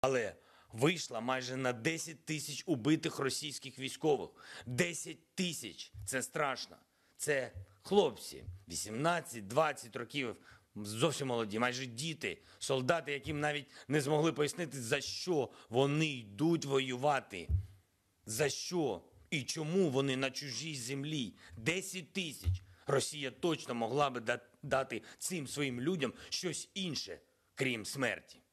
Але вийшла майже на 10 тисяч убитих російських військових. 10 тисяч це страшно. Це хлопці, 18-20 років, зовсім молоді, майже діти, солдати, яким навіть не змогли пояснити, за що вони йдуть воювати, за що і чому вони на чужій землі. 10 тисяч Росія точно могла би дати цим своїм людям щось інше, крім смерті.